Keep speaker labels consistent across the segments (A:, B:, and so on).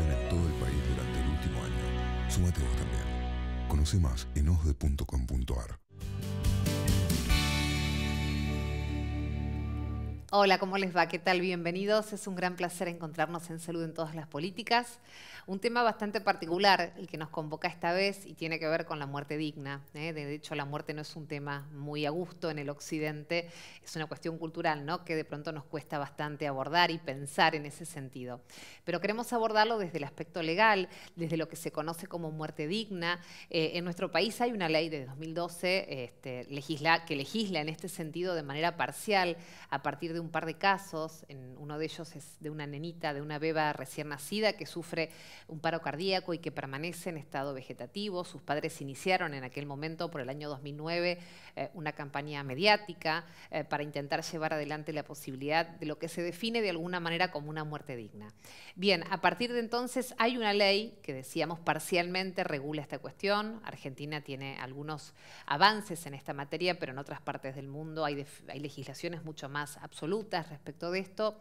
A: en todo el país durante el último año. Súmate vos también. Conoce más en osde.com.ar. Hola, ¿cómo les va? ¿Qué tal? Bienvenidos. Es un gran placer encontrarnos en Salud en todas las políticas. Un tema bastante particular, el que nos convoca esta vez y tiene que ver con la muerte digna. ¿eh? De hecho, la muerte no es un tema muy a gusto en el Occidente, es una cuestión cultural, ¿no? Que de pronto nos cuesta bastante abordar y pensar en ese sentido. Pero queremos abordarlo desde el aspecto legal, desde lo que se conoce como muerte digna. Eh, en nuestro país hay una ley de 2012 este, que legisla en este sentido de manera parcial a partir de un par de casos, en uno de ellos es de una nenita, de una beba recién nacida que sufre un paro cardíaco y que permanece en estado vegetativo. Sus padres iniciaron en aquel momento, por el año 2009, eh, una campaña mediática eh, para intentar llevar adelante la posibilidad de lo que se define de alguna manera como una muerte digna. Bien, a partir de entonces hay una ley que decíamos parcialmente regula esta cuestión. Argentina tiene algunos avances en esta materia, pero en otras partes del mundo hay, hay legislaciones mucho más absolutas respecto de esto,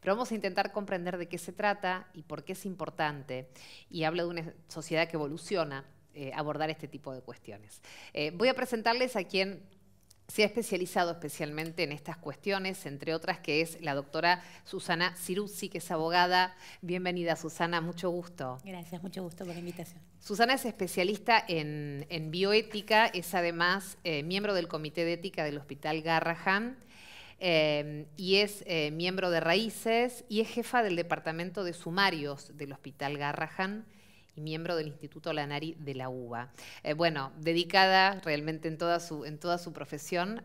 A: pero vamos a intentar comprender de qué se trata y por qué es importante. Y habla de una sociedad que evoluciona eh, abordar este tipo de cuestiones. Eh, voy a presentarles a quien se ha especializado especialmente en estas cuestiones, entre otras que es la doctora Susana Ciruzzi, que es abogada. Bienvenida, Susana, mucho gusto. Gracias, mucho gusto por la invitación. Susana es especialista en, bioética, es además eh, miembro del Comité de Ética del Hospital Garrahan eh, y es eh, miembro de Raíces y es jefa del Departamento de Sumarios del Hospital Garrahan y miembro del Instituto Lanari de la UBA. Eh, bueno, dedicada realmente en toda su, en toda su profesión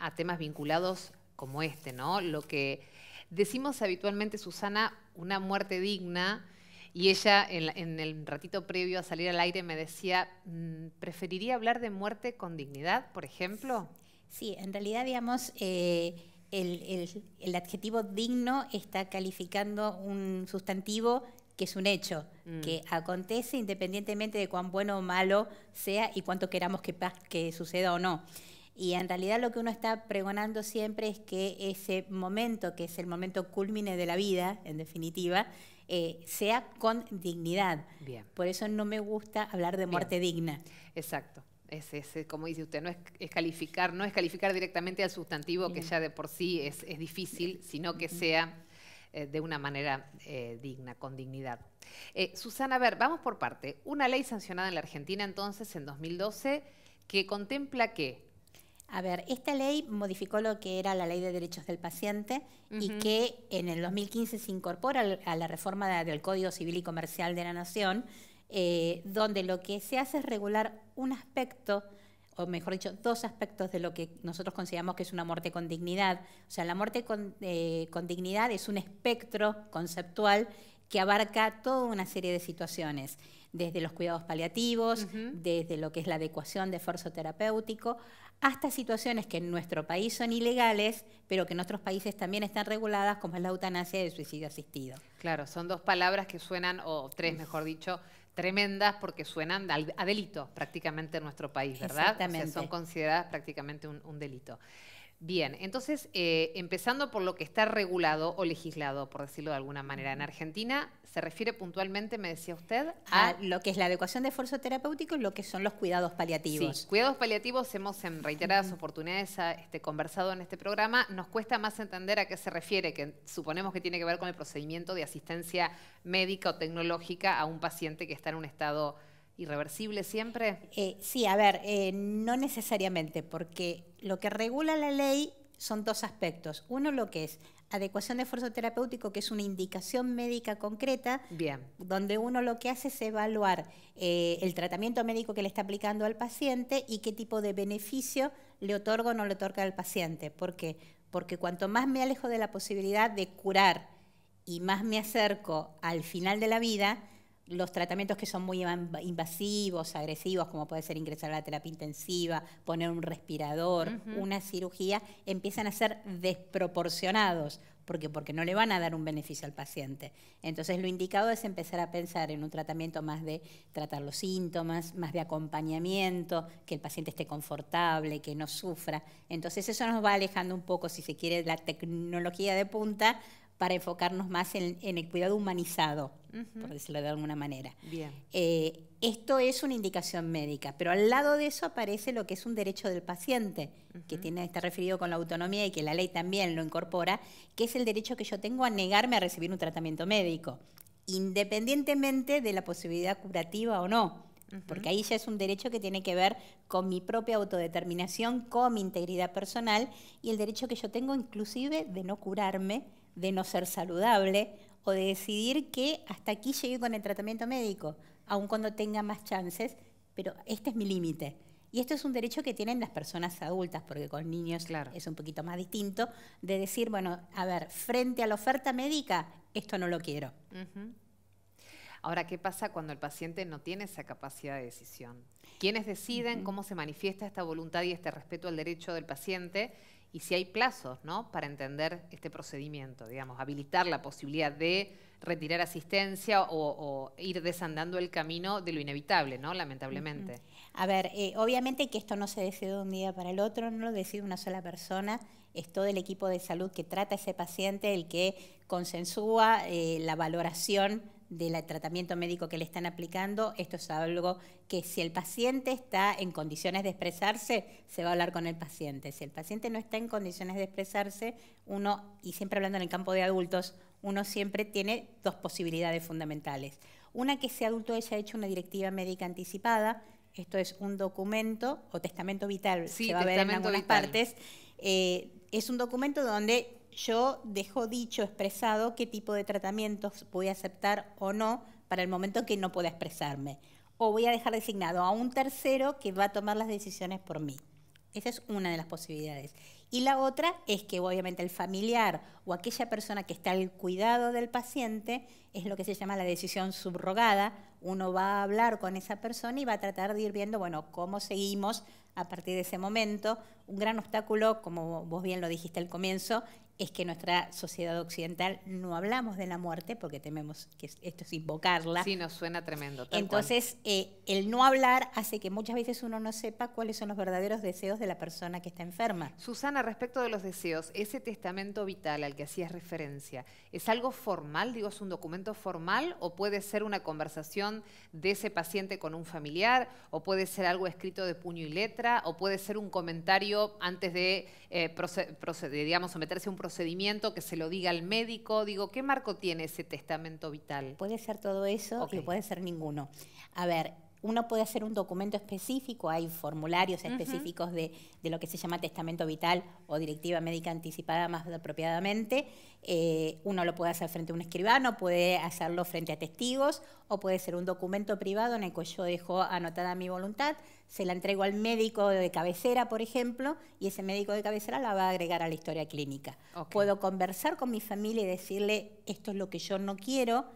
A: a, temas vinculados como este, ¿no? Lo que decimos habitualmente, Susana, una muerte digna, y ella en, en, el ratito previo a salir al aire me decía, mm, ¿preferiría hablar de muerte con dignidad, por ejemplo? Sí, en realidad, digamos, eh, el, adjetivo digno está calificando
B: un sustantivo que es un hecho, mm. que acontece independientemente de cuán bueno o malo sea y cuánto queramos que, que suceda o no. Y en realidad lo que uno está pregonando siempre es que ese momento, que es el momento culmine de la vida, en definitiva,
A: eh, sea con dignidad. Por eso no me gusta hablar de muerte digna. Exacto es, como dice usted, no es, calificar, no es calificar directamente al sustantivo que ya de por sí es, difícil, eh, sino que sea eh, de una manera eh, digna, con dignidad. Susana, a ver, vamos por parte. Una ley sancionada en la Argentina entonces en 2012 que contempla qué? a ver, esta ley
B: modificó lo que era la ley de derechos del paciente y que en el 2015 se incorpora a la reforma del Código Civil y Comercial de la Nación, eh, donde lo que se hace es regular un aspecto, o mejor dicho, dos aspectos de lo que nosotros consideramos que es una muerte con dignidad. O sea, la muerte con, eh, dignidad es un espectro conceptual que abarca toda una serie de situaciones, desde los cuidados paliativos, desde lo que es la adecuación de esfuerzo terapéutico, hasta situaciones que en nuestro país
A: son ilegales, pero que en otros países también están reguladas, como es la eutanasia y el suicidio asistido. Claro, son dos palabras que suenan, o tres mejor dicho, tremendas porque suenan a delito prácticamente en nuestro país, ¿verdad? Exactamente. son consideradas prácticamente un delito. Bien, entonces, eh, empezando por lo que está regulado o legislado, por decirlo de alguna manera, en Argentina, se refiere puntualmente, me decía usted, a, lo que es la adecuación de esfuerzo terapéutico y lo que son los cuidados paliativos. Sí, cuidados paliativos hemos en reiteradas oportunidades este, conversado en este programa. Nos cuesta más entender a qué se refiere, que suponemos que tiene que ver con el procedimiento de asistencia médica o tecnológica a un paciente que está en un estado irreversible siempre? Eh, sí, a ver, eh, no necesariamente, porque
B: lo que regula la ley son dos aspectos. Uno, lo que es adecuación de esfuerzo terapéutico, que es una indicación médica concreta, donde uno lo que hace es evaluar eh, el tratamiento médico que le está aplicando al paciente y qué tipo de beneficio le otorga o no le otorga al paciente. ¿Por qué? Porque cuanto más me alejo de la posibilidad de curar y más me acerco al final de la vida, los tratamientos que son muy invasivos, agresivos, como puede ser ingresar a la terapia intensiva, poner un respirador, una cirugía, empiezan a ser desproporcionados. Porque no le van a dar un beneficio al paciente. Entonces, lo indicado es empezar a pensar en un tratamiento más de tratar los síntomas, más de acompañamiento, que el paciente esté confortable, que no sufra. Entonces, eso nos va alejando un poco, si se quiere, la tecnología de punta para enfocarnos más en, el cuidado humanizado, por decirlo de alguna manera. Eh, esto es una indicación médica, pero al lado de eso aparece lo que es un derecho del paciente, que tiene, está referido con la autonomía y que la ley también lo incorpora, que es el derecho que yo tengo a negarme a recibir un tratamiento médico, independientemente de la posibilidad curativa o no porque ahí ya es un derecho que tiene que ver con mi propia autodeterminación, con mi integridad personal y el derecho que yo tengo inclusive de no curarme de no ser saludable o de decidir que hasta aquí llegué con el tratamiento médico, aun cuando tenga más chances, pero este es mi límite. Y esto es un derecho que tienen las personas adultas, porque con niños claro. es un poquito más distinto, de decir, bueno, a ver, frente a la oferta médica, esto
A: no lo quiero. Ahora, ¿qué pasa cuando el paciente no tiene esa capacidad de decisión? ¿Quiénes deciden cómo se manifiesta esta voluntad y este respeto al derecho del paciente? y si hay plazos para entender este procedimiento, digamos, habilitar la posibilidad de retirar asistencia o, ir desandando el camino de lo inevitable, ¿no? lamentablemente. A ver, eh, obviamente que esto no se decide de un día para el otro,
B: no lo decide una sola persona, es todo el equipo de salud que trata a ese paciente, el que consensúa eh, la valoración del tratamiento médico que le están aplicando, esto es algo que si el paciente está en condiciones de expresarse, se va a hablar con el paciente. Si el paciente no está en condiciones de expresarse, uno, y siempre hablando en el campo de adultos, uno siempre tiene dos posibilidades fundamentales. Una que ese adulto haya hecho una directiva médica anticipada, esto es un documento o testamento vital, se va a ver en algunas partes, eh, es un documento donde yo dejo dicho, expresado, qué tipo de tratamientos voy a aceptar o no para el momento en que no pueda expresarme. O voy a dejar designado a un tercero que va a tomar las decisiones por mí. Esa es una de las posibilidades. Y la otra es que obviamente el familiar o aquella persona que está al cuidado del paciente es lo que se llama la decisión subrogada. Uno va a hablar con esa persona y va a tratar de ir viendo, bueno, cómo seguimos a partir de ese momento. Un gran obstáculo, como vos bien lo dijiste al comienzo, es que nuestra sociedad occidental no hablamos de la muerte porque
A: tememos que esto es invocarla. Sí, nos suena tremendo. Entonces,
B: eh, el no hablar
A: hace que muchas veces uno no sepa cuáles son los verdaderos deseos de la persona que está enferma. Susana, respecto de los deseos, ese testamento vital al que hacías referencia, ¿es algo formal? Digo, ¿es un documento formal o puede ser una conversación de ese paciente con un familiar o puede ser algo escrito de puño y letra o puede ser un comentario antes de eh, a a un procedimiento que se lo diga al médico? Digo, ¿qué marco tiene ese testamento vital? Puede ser todo eso o puede ser ninguno. A ver, uno puede hacer un
B: documento específico, hay formularios específicos de, lo que se llama testamento vital o directiva médica anticipada más apropiadamente. Eh, uno lo puede hacer frente a un escribano, puede hacerlo frente a testigos o puede ser un documento privado en el que yo dejo anotada mi voluntad, se la entrego al médico de cabecera, por ejemplo, y ese médico de cabecera la va a agregar a la historia clínica. Puedo conversar con mi familia y decirle, esto es lo que yo no quiero,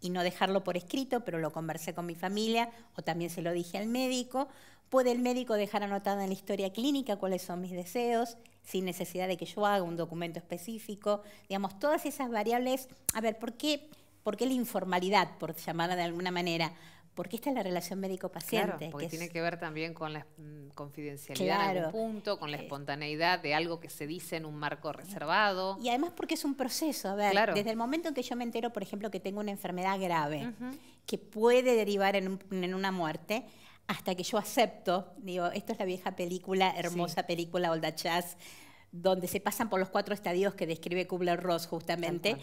B: y no dejarlo por escrito, pero lo conversé con mi familia o también se lo dije al médico. Puede el médico dejar anotada en la historia clínica cuáles son mis deseos, sin necesidad de que yo haga un documento específico. Digamos, todas esas variables. A ver, ¿por qué, por qué la informalidad, por llamarla de alguna manera? porque esta es la relación médico-paciente. porque tiene que
A: ver también con la mm, confidencialidad en punto, con la espontaneidad de algo que se dice en un marco reservado.
B: Y además porque es un proceso, a ver, desde el momento en que yo me entero, por ejemplo, que tengo una enfermedad grave que puede derivar en, una muerte, hasta que yo acepto, digo, esto es la vieja película, hermosa película Olda Chaz, donde se pasan por los cuatro estadios que describe Kubler-Ross justamente,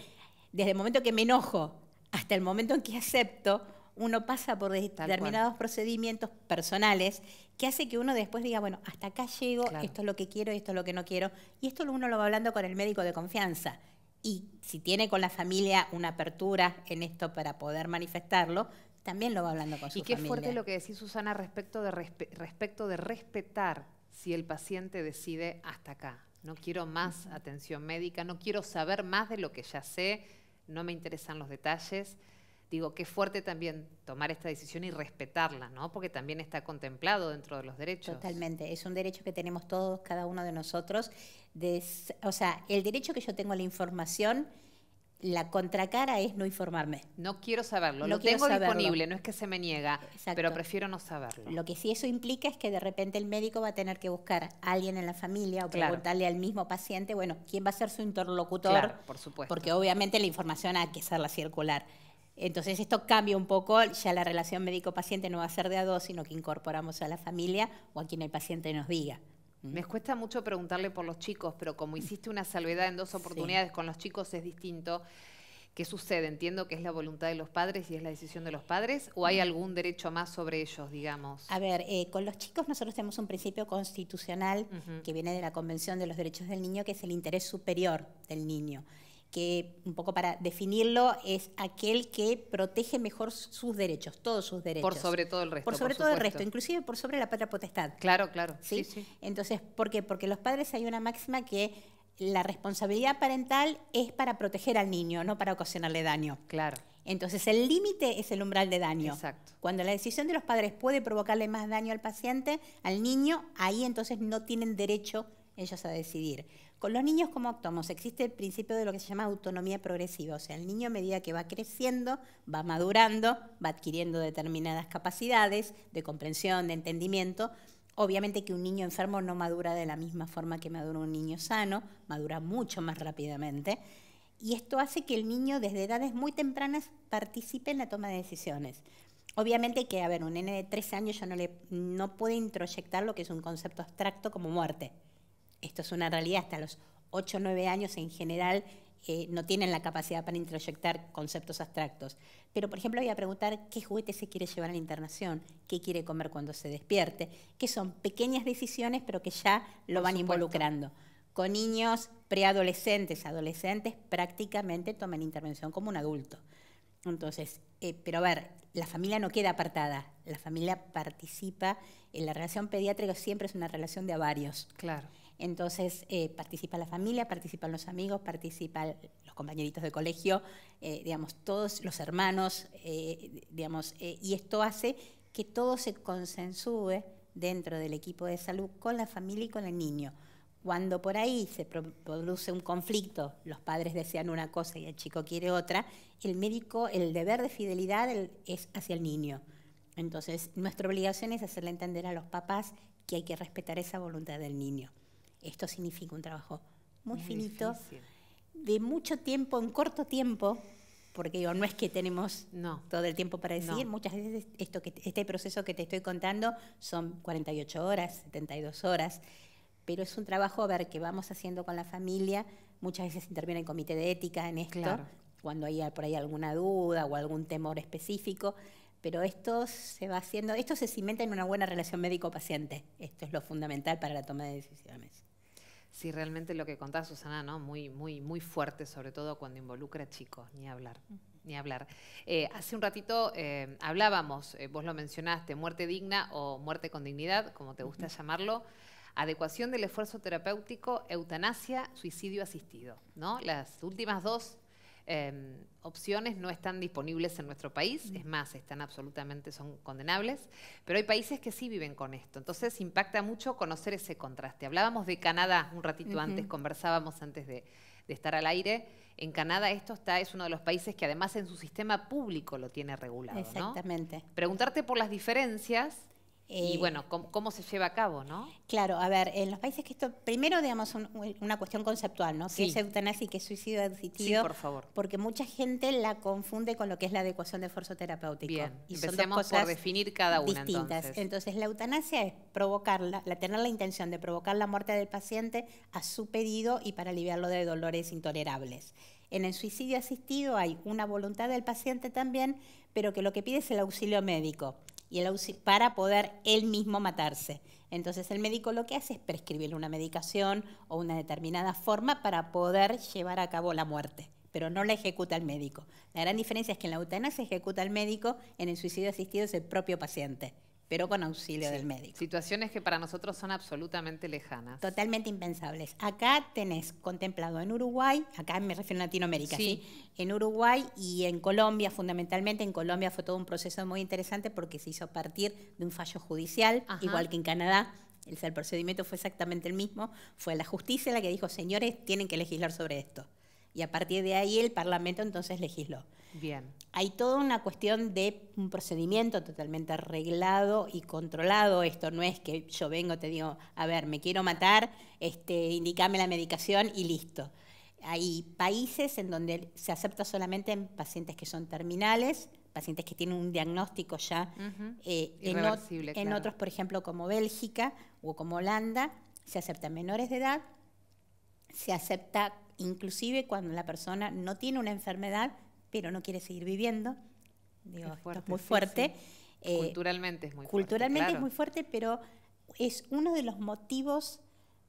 B: desde el momento que me enojo hasta el momento en que acepto, uno pasa por determinados procedimientos personales que hace que uno después diga, bueno, hasta acá llego, esto es lo que quiero, esto es lo que no quiero. Y esto uno lo va hablando con el médico de confianza. Y si tiene con la familia una apertura en esto para poder manifestarlo,
A: también lo va hablando con su familia. Y qué fuerte lo que decís, Susana, respecto de, respecto de respetar si el paciente decide hasta acá. No quiero más atención médica, no quiero saber más de lo que ya sé, no me interesan los detalles digo, qué fuerte también tomar esta decisión y respetarla, ¿no? Porque también está contemplado dentro de los derechos.
B: Totalmente, es un derecho que tenemos todos, cada uno de nosotros. De, o sea, el derecho que yo tengo a la información, la contracara es no informarme. No
A: quiero saberlo, lo tengo disponible, no es que se me niega, pero prefiero no saberlo. Lo
B: que sí eso implica es que de repente el médico va a tener que buscar a alguien en la familia o preguntarle al mismo paciente, bueno, ¿quién va a ser su interlocutor? Claro,
A: por supuesto. Porque
B: obviamente la información hay que hacerla circular. Entonces esto cambia un poco, ya la relación médico-paciente no va a ser de a dos, sino que incorporamos
A: a la familia o a quien el paciente nos diga. Me mm. cuesta mucho preguntarle por los chicos, pero como mm. hiciste una salvedad en dos oportunidades con los chicos es distinto. ¿Qué sucede? Entiendo que es la voluntad de los padres y es la decisión de los padres, o hay mm. algún derecho más sobre ellos, digamos. A ver, eh, con los chicos nosotros tenemos un principio constitucional que viene de la Convención de los Derechos del
B: Niño, que es el interés superior del niño que un poco para definirlo es aquel que protege mejor sus derechos, todos sus derechos. Por sobre todo el resto. Por sobre todo el resto, inclusive por sobre la patria potestad. Claro, claro. ¿Sí? Entonces, ¿por qué? Porque los padres hay una máxima que la responsabilidad parental es para proteger al niño, no para ocasionarle daño. Claro. Entonces, el límite es el umbral de daño. Exacto. Cuando la decisión de los padres puede provocarle más daño al paciente, al niño, ahí entonces no tienen derecho ellos a decidir. Con los niños, como actuamos? Existe el principio de lo que se llama autonomía progresiva, o sea, el niño a medida que va creciendo, va madurando, va adquiriendo determinadas capacidades de comprensión, de entendimiento. Obviamente que un niño enfermo no madura de la misma forma que madura un niño sano, madura mucho más rápidamente. Y esto hace que el niño desde edades muy tempranas participe en la toma de decisiones. Obviamente que, a ver, un nene de 13 años ya no, le, no puede introyectar lo que es un concepto abstracto como muerte esto es una realidad, hasta los 8 o 9 años en general eh, no tienen la capacidad para introyectar conceptos abstractos. Pero, por ejemplo, voy a preguntar qué juguete se quiere llevar a la internación, qué quiere comer cuando se despierte, que son pequeñas decisiones, pero que ya lo van involucrando. Con niños preadolescentes, adolescentes, prácticamente toman intervención como un adulto. Entonces, eh, pero a ver, la familia no queda apartada, la familia participa, en la relación pediátrica siempre es una relación de a varios. Claro. Entonces eh, participa la familia, participan los amigos, participan los compañeritos de colegio, eh, digamos, todos los hermanos, eh, digamos, y esto hace que todo se consensúe dentro del equipo de salud con la familia y con el niño. Cuando por ahí se produce un conflicto, los padres desean una cosa y el chico quiere otra, el médico, el deber de fidelidad es hacia el niño. Entonces, nuestra obligación es hacerle entender a los papás que hay que respetar esa voluntad del niño. Esto significa un trabajo muy, finito, de mucho tiempo, en corto tiempo, porque no es que tenemos todo el tiempo para decir, Muchas veces esto que, este proceso que te estoy contando son 48 horas, 72 horas, pero es un trabajo a ver que vamos haciendo con la familia. Muchas veces interviene el comité de ética en esto, cuando hay por ahí alguna duda o algún temor específico. Pero esto se va haciendo, esto se cimenta en una buena
A: relación médico-paciente. Esto es lo fundamental para la toma de decisiones. Sí, realmente lo que contaba Susana, ¿no? Muy, muy, muy fuerte, sobre todo cuando involucra chicos, ni hablar. Ni hablar. Eh, hace un ratito eh, hablábamos, eh, vos lo mencionaste, muerte digna o muerte con dignidad, como te gusta llamarlo, adecuación del esfuerzo terapéutico, eutanasia, suicidio asistido. ¿no? Las últimas dos Em, opciones no están disponibles en nuestro país, mm. es más, están absolutamente, son condenables, pero hay países que sí viven con esto, entonces impacta mucho conocer ese contraste. Hablábamos de Canadá un ratito antes, conversábamos antes de, estar al aire, en Canadá esto está, es uno de los países que además en su sistema público lo tiene regulado. Exactamente. Preguntarte por las diferencias y eh, bueno, ¿cómo, se lleva a cabo, no?
B: Claro, a ver, en los países que esto, primero digamos una cuestión conceptual, ¿no? ¿Qué es eutanasia y qué es suicidio asistido? Sí, por favor. Porque mucha gente la confunde con lo que es la adecuación de esfuerzo terapéutico. Bien, y empecemos son por definir cada una distintas. Entonces. la eutanasia es provocar, la, tener la intención de provocar la muerte del paciente a su pedido y para aliviarlo de dolores intolerables. En el suicidio asistido hay una voluntad del paciente también, pero que lo que pide es el auxilio médico y el para poder él mismo matarse. Entonces el médico lo que hace es prescribirle una medicación o una determinada forma para poder llevar a cabo la muerte, pero no la ejecuta el médico. La gran diferencia es que en la eutanasia se ejecuta el médico, en el suicidio asistido es el propio paciente pero con auxilio del médico. Situaciones que para nosotros son absolutamente lejanas. Totalmente impensables. Acá tenés contemplado en Uruguay, acá me refiero a Latinoamérica, sí. en Uruguay y en Colombia, fundamentalmente en Colombia fue todo un proceso muy interesante porque se hizo a partir de un fallo judicial, igual que en Canadá. el procedimiento fue exactamente el mismo, fue la justicia la que dijo, señores, tienen que legislar sobre esto y a partir de ahí el Parlamento entonces legisló. Bien. Hay toda una cuestión de un procedimiento totalmente arreglado y controlado. Esto no es que yo vengo, te digo, a ver, me quiero matar, este, indícame la medicación y listo. Hay países en donde se acepta solamente en pacientes que son terminales, pacientes que tienen un diagnóstico ya. Eh, en, otros, por ejemplo, como Bélgica o como Holanda, se acepta menores de edad, se acepta inclusive cuando la persona no tiene una enfermedad, pero no quiere seguir viviendo.
A: Digo, esto es muy fuerte. Eh, culturalmente es muy fuerte. Culturalmente es muy
B: fuerte, pero es uno de los motivos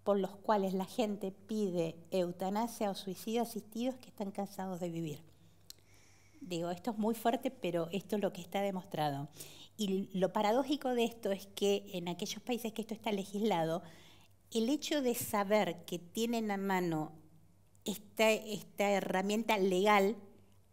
B: por los cuales la gente pide eutanasia o suicidio asistidos que están cansados de vivir. Digo, esto es muy fuerte, pero esto es lo que está demostrado. Y lo paradójico de esto es que en aquellos países que esto está legislado, el hecho de saber que tienen a mano esta, herramienta legal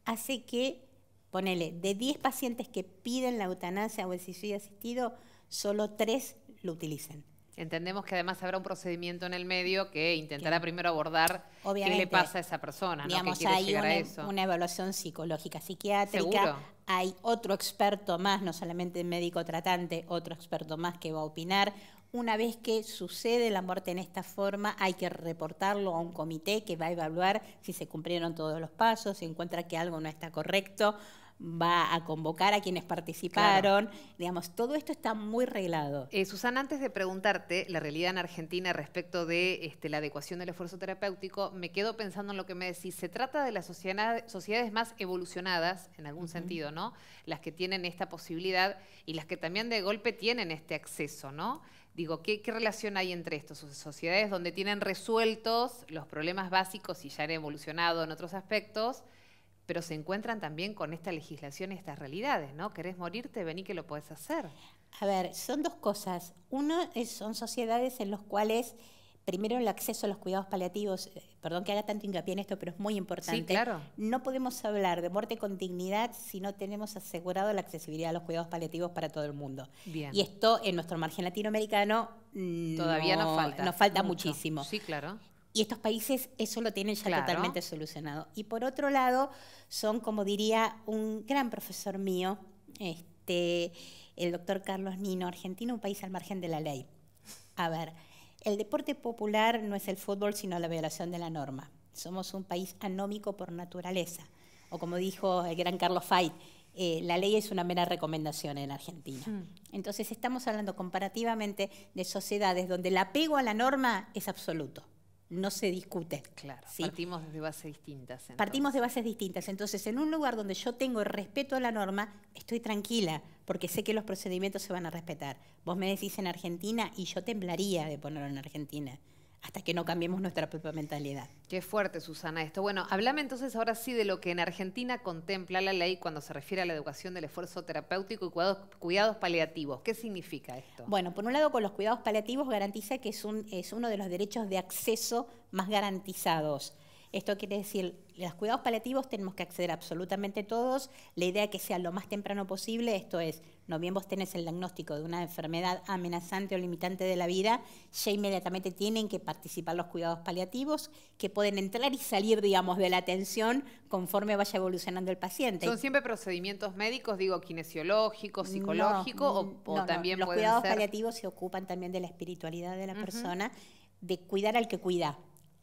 B: hace que,
A: ponele, de 10 pacientes que piden la eutanasia o el suicidio asistido, solo 3 lo utilicen. Entendemos que además habrá un procedimiento en el medio que intentará primero abordar qué le pasa a esa persona. ¿no? hay una, eso?
B: una, evaluación psicológica, psiquiátrica. Hay otro experto más, no solamente el médico tratante, otro experto más que va a opinar, una vez que sucede la muerte en esta forma, hay que reportarlo a un comité que va a evaluar si se cumplieron todos los pasos, si encuentra que algo no está correcto,
A: va a convocar a quienes participaron. Digamos, todo esto está muy reglado. Eh, Susana, antes de preguntarte la realidad en Argentina respecto de este, la adecuación del esfuerzo terapéutico, me quedo pensando en lo que me decís. Se trata de las sociedades más evolucionadas, en algún sentido, ¿no? Las que tienen esta posibilidad y las que también de golpe tienen este acceso, ¿no? Digo, ¿qué, relación hay entre estos? Sociedades donde tienen resueltos los problemas básicos y ya han evolucionado en otros aspectos, pero se encuentran también con esta legislación y estas realidades, ¿no? ¿Querés morirte? Vení que lo podés hacer. A ver, son dos cosas. Uno son sociedades en las cuales primero el acceso a los cuidados paliativos,
B: eh, perdón que haga tanto hincapié en esto, pero es muy importante. claro. No podemos hablar de muerte con dignidad si no tenemos asegurado la accesibilidad a los cuidados paliativos para todo el mundo. Y esto en nuestro margen latinoamericano
A: mm, todavía nos falta. Nos falta muchísimo. Sí,
B: claro. Y estos países eso lo tienen ya totalmente solucionado. Y por otro lado, son, como diría un gran profesor mío, este, el doctor Carlos Nino, Argentina, un país al margen de la ley. A ver, el deporte popular no es el fútbol, sino la violación de la norma. Somos un país anómico por naturaleza. O como dijo el gran Carlos Fay, eh, la ley es una mera recomendación en Argentina. Mm. Entonces estamos hablando comparativamente de sociedades donde el apego a la norma es absoluto no se discute.
A: Claro, partimos de bases distintas. Partimos de
B: bases distintas. Entonces, en un lugar donde yo tengo el respeto a la norma, estoy tranquila, porque sé que los procedimientos se van a respetar. Vos me decís en Argentina y yo temblaría de ponerlo en Argentina hasta que no cambiemos nuestra propia mentalidad.
A: Qué fuerte, Susana, esto. Bueno, hablame entonces ahora sí de lo que en Argentina contempla la ley cuando se refiere a la educación del esfuerzo terapéutico y cuidados, cuidados paliativos. ¿Qué significa esto? Bueno, por un lado, con los cuidados paliativos garantiza que es, un, es uno de los derechos de acceso más
B: garantizados esto quiere decir, los cuidados paliativos tenemos que acceder absolutamente todos. La idea es que sea lo más temprano posible, esto es, no bien vos tenés el diagnóstico de una enfermedad amenazante o limitante de la vida, ya inmediatamente tienen que participar los cuidados paliativos, que pueden entrar y salir, digamos, de la atención conforme vaya evolucionando el paciente. ¿Son siempre
A: procedimientos médicos, digo, kinesiológicos, psicológicos, o, también Los cuidados paliativos
B: se ocupan también de la espiritualidad de la persona de cuidar al que cuida.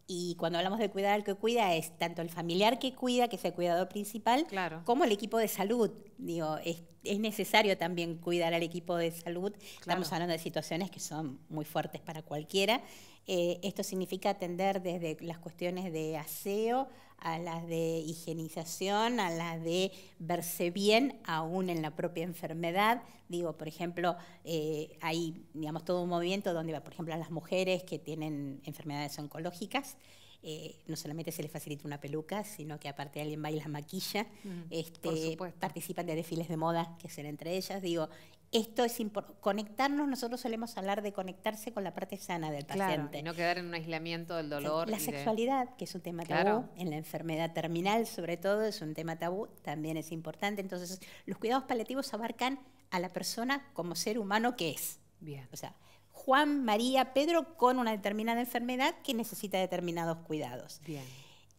B: Y cuando hablamos de cuidar al que cuida, es tanto el familiar que cuida, que es el cuidador principal, como el equipo de salud. Digo, es, necesario también cuidar al equipo de salud. Estamos hablando de situaciones que son muy fuertes para cualquiera. Eh, esto significa atender desde las cuestiones de aseo a las de higienización, a las de verse bien aún en la propia enfermedad. Digo, por ejemplo, eh, hay digamos, todo un movimiento donde, por ejemplo, a las mujeres que tienen enfermedades oncológicas, eh, no solamente se les facilita una peluca, sino que aparte alguien va y maquilla, mm, este, participan de desfiles de moda que son entre ellas, digo, esto es conectarnos, nosotros solemos hablar de conectarse con la parte sana del paciente. y no
A: quedar en un aislamiento del dolor. La sexualidad,
B: que es un tema tabú, en la enfermedad terminal sobre todo es un tema tabú, también es importante. Entonces, los cuidados paliativos abarcan a la persona como ser humano que es. Bien. O sea, Juan, María, Pedro con una determinada enfermedad que necesita determinados cuidados. Bien.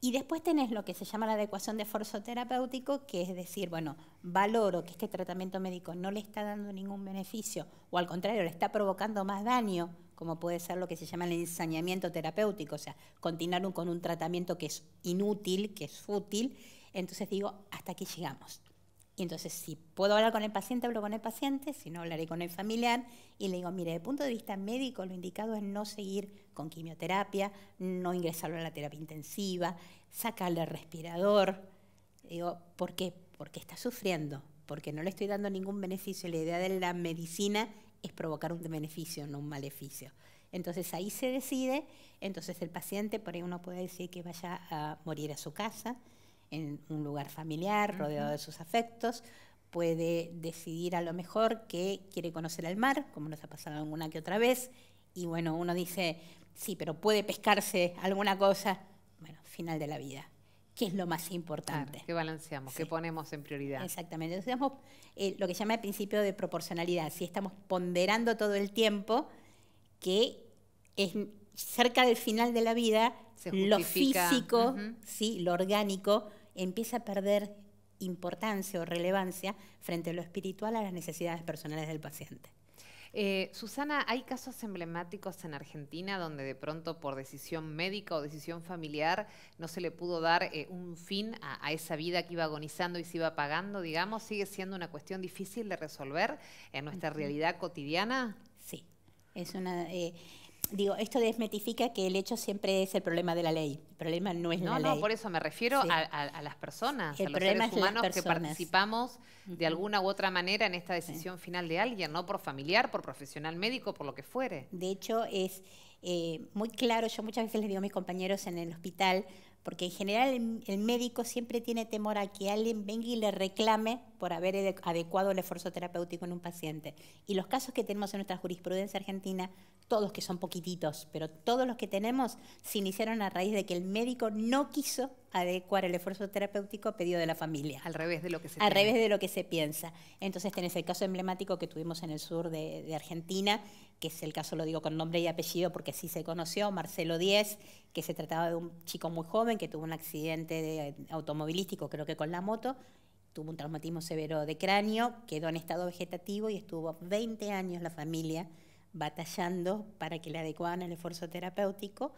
B: Y después tenés lo que se llama la adecuación de esfuerzo terapéutico, que es decir, bueno, valoro que este tratamiento médico no le está dando ningún beneficio o al contrario, le está provocando más daño, como puede ser lo que se llama el ensañamiento terapéutico, o sea, continuar con un tratamiento que es inútil, que es fútil. Entonces digo, hasta aquí llegamos. Y entonces, si puedo hablar con el paciente, hablo con el paciente, si no, hablaré con el familiar y le digo, mire, desde el punto de vista médico, lo indicado es no seguir con quimioterapia, no ingresarlo a la terapia intensiva, sacarle el respirador. Digo, ¿por qué? Porque está sufriendo, porque no le estoy dando ningún beneficio. La idea de la medicina es provocar un beneficio, no un maleficio. Entonces ahí se decide, entonces el paciente, por ahí uno puede decir que vaya a morir a su casa, en un lugar familiar, rodeado de sus afectos, puede decidir a lo mejor que quiere conocer al mar, como nos ha pasado alguna que otra vez, y bueno, uno dice, sí, pero puede pescarse alguna cosa, bueno, final de la vida. ¿Qué es lo más importante? ¿Qué balanceamos? ¿Qué ponemos en prioridad? Exactamente. Entonces, eh, lo que se llama el principio de proporcionalidad. Si estamos ponderando todo el tiempo que es cerca del final de la vida, lo físico, lo orgánico, empieza a perder importancia o relevancia frente a lo espiritual a las necesidades personales del paciente.
A: Eh, Susana, ¿hay casos emblemáticos en Argentina donde de pronto por decisión médica o decisión familiar no se le pudo dar eh, un fin a, esa vida que iba agonizando y se iba apagando, digamos? ¿Sigue siendo una cuestión difícil de resolver en nuestra realidad cotidiana? Sí, es una... Eh, digo, esto desmetifica que el hecho siempre es el problema de la ley. El problema no es la ley. No, no, por eso me refiero a, las personas, a los seres humanos que participamos de alguna u otra manera en esta decisión final de alguien, no por familiar, por profesional médico, por lo que fuere. De hecho, es eh, muy claro, yo muchas veces les digo a mis compañeros en el
B: hospital, porque en general el médico siempre tiene temor a que alguien venga y le reclame por haber adecuado el esfuerzo terapéutico en un paciente. Y los casos que tenemos en nuestra jurisprudencia argentina todos que son poquititos, pero todos los que tenemos se iniciaron a raíz de que el médico no quiso adecuar el esfuerzo terapéutico pedido de la familia. Al revés de lo que se Al revés de lo que se piensa. Entonces tenés el caso emblemático que tuvimos en el sur de, Argentina, que es el caso, lo digo con nombre y apellido porque así se conoció, Marcelo Díez, que se trataba de un chico muy joven que tuvo un accidente automovilístico, creo que con la moto, tuvo un traumatismo severo de cráneo, quedó en estado vegetativo y estuvo 20 años la familia batallando para que le adecuaran el esfuerzo terapéutico.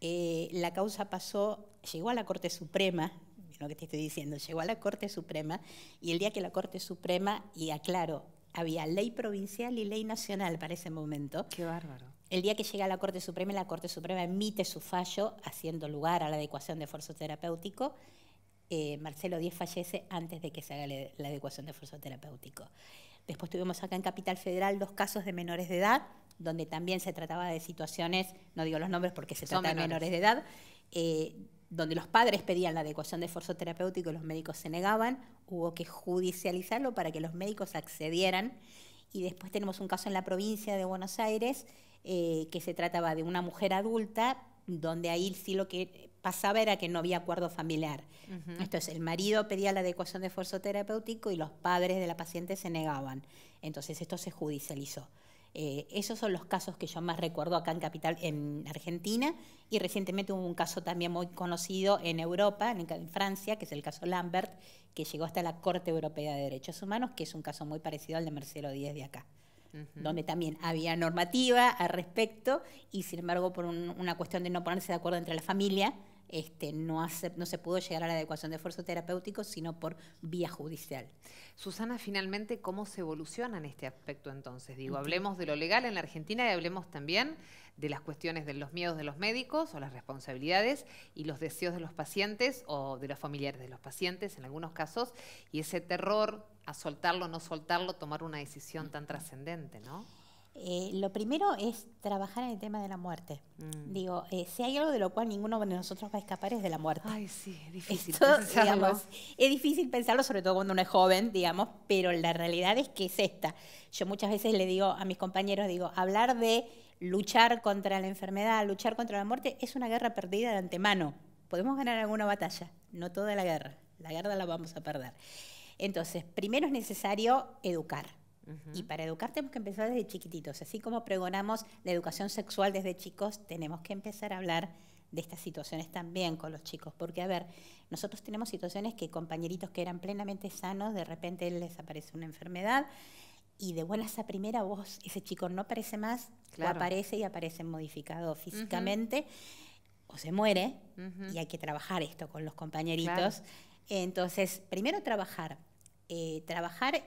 B: Eh, la causa pasó, llegó a la Corte Suprema, lo que te estoy diciendo, llegó a la Corte Suprema y el día que la Corte Suprema, y aclaro, había ley provincial y ley nacional para ese momento. Qué bárbaro. El día que llega a la Corte Suprema, la Corte Suprema emite su fallo, haciendo lugar a la adecuación de esfuerzo terapéutico. Eh, Marcelo Díez fallece antes de que se haga la adecuación de esfuerzo terapéutico. Después tuvimos acá en Capital Federal dos casos de menores de edad, donde también se trataba de situaciones, no digo los nombres porque se Son trata de menores de edad, eh, donde los padres pedían la adecuación de esfuerzo terapéutico y los médicos se negaban, hubo que judicializarlo para que los médicos accedieran. Y después tenemos un caso en la provincia de Buenos Aires eh, que se trataba de una mujer adulta, donde ahí sí lo que pasaba era que no había acuerdo familiar. Esto es, el marido pedía la adecuación de esfuerzo terapéutico y los padres de la paciente se negaban. Entonces, esto se judicializó. Eh, esos son los casos que yo más recuerdo acá en Capital, en Argentina, y recientemente hubo un caso también muy conocido en Europa, en, Francia, que es el caso Lambert, que llegó hasta la Corte Europea de Derechos Humanos, que es un caso muy parecido al de Marcelo Díez de acá, donde también había normativa al respecto, y sin embargo, por una cuestión de no ponerse de acuerdo entre la familia,
A: este, no, no se pudo llegar a la adecuación de esfuerzo terapéutico, sino por vía judicial. Susana, finalmente, ¿cómo se evoluciona en este aspecto entonces? Digo, hablemos de lo legal en la Argentina y hablemos también de las cuestiones de los miedos de los médicos o las responsabilidades y los deseos de los pacientes o de los familiares de los pacientes en algunos casos y ese terror a soltarlo, no soltarlo, tomar una decisión tan trascendente, ¿no? Eh, lo
B: primero es trabajar en el tema de la muerte. Mm. Digo, eh, si hay algo de lo cual ninguno de nosotros va a escapar es de la muerte. Ay, sí, es difícil pensarlo. es difícil pensarlo, sobre todo cuando uno es joven, digamos, pero la realidad es que es esta. Yo muchas veces le digo a mis compañeros, digo, hablar de luchar contra la enfermedad, luchar contra la muerte, es una guerra perdida de antemano. Podemos ganar alguna batalla, no toda la guerra. La guerra la vamos a perder. Entonces, primero es necesario educar y para educar tenemos que empezar desde chiquititos. Así como pregonamos la educación sexual desde chicos, tenemos que empezar a hablar de estas situaciones también con los chicos. Porque, a ver, nosotros tenemos situaciones que compañeritos que eran plenamente sanos, de repente les aparece una enfermedad y de buenas a primera voz ese chico no aparece más, o aparece y aparece modificado físicamente, o se muere, y hay que trabajar esto con los compañeritos. Entonces, primero trabajar, eh, trabajar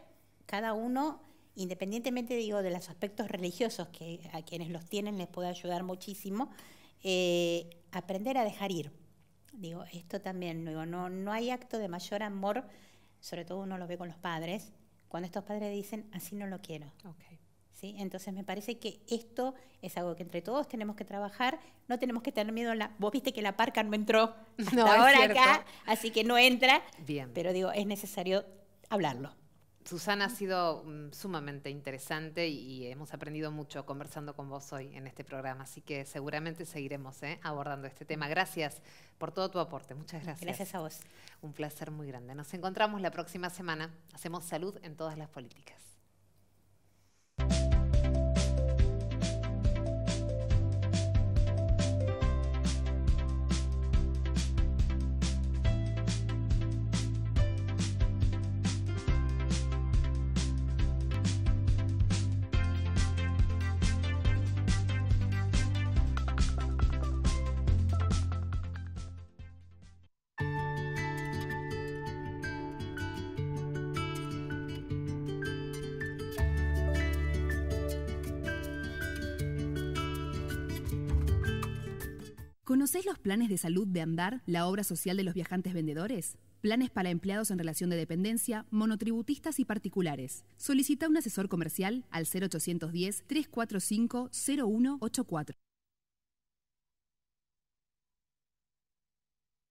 B: cada uno independientemente digo de los aspectos religiosos que a quienes los tienen les puede ayudar muchísimo, eh, aprender a dejar ir. Digo, esto también, no, no hay acto de mayor amor, sobre todo uno lo ve con los padres, cuando estos padres dicen, así no lo quiero. ¿Sí? Entonces me parece que esto es algo que entre todos tenemos que trabajar, no tenemos que tener miedo, vos viste que la parca no
A: entró hasta no, ahora acá, así que no entra, Bien. pero digo, es necesario hablarlo. Susana ha sido mm, sumamente interesante y, hemos aprendido mucho conversando con vos hoy en este programa, así que seguramente seguiremos ¿eh? abordando este tema. Gracias por todo tu aporte, muchas gracias. Gracias a vos. Un placer muy grande. Nos encontramos la próxima semana. Hacemos salud en todas las políticas. ¿Conocés los planes de salud de Andar, la obra social de los viajantes vendedores? Planes para empleados en relación de dependencia, monotributistas y particulares. Solicita un asesor comercial al 0810 345 0184.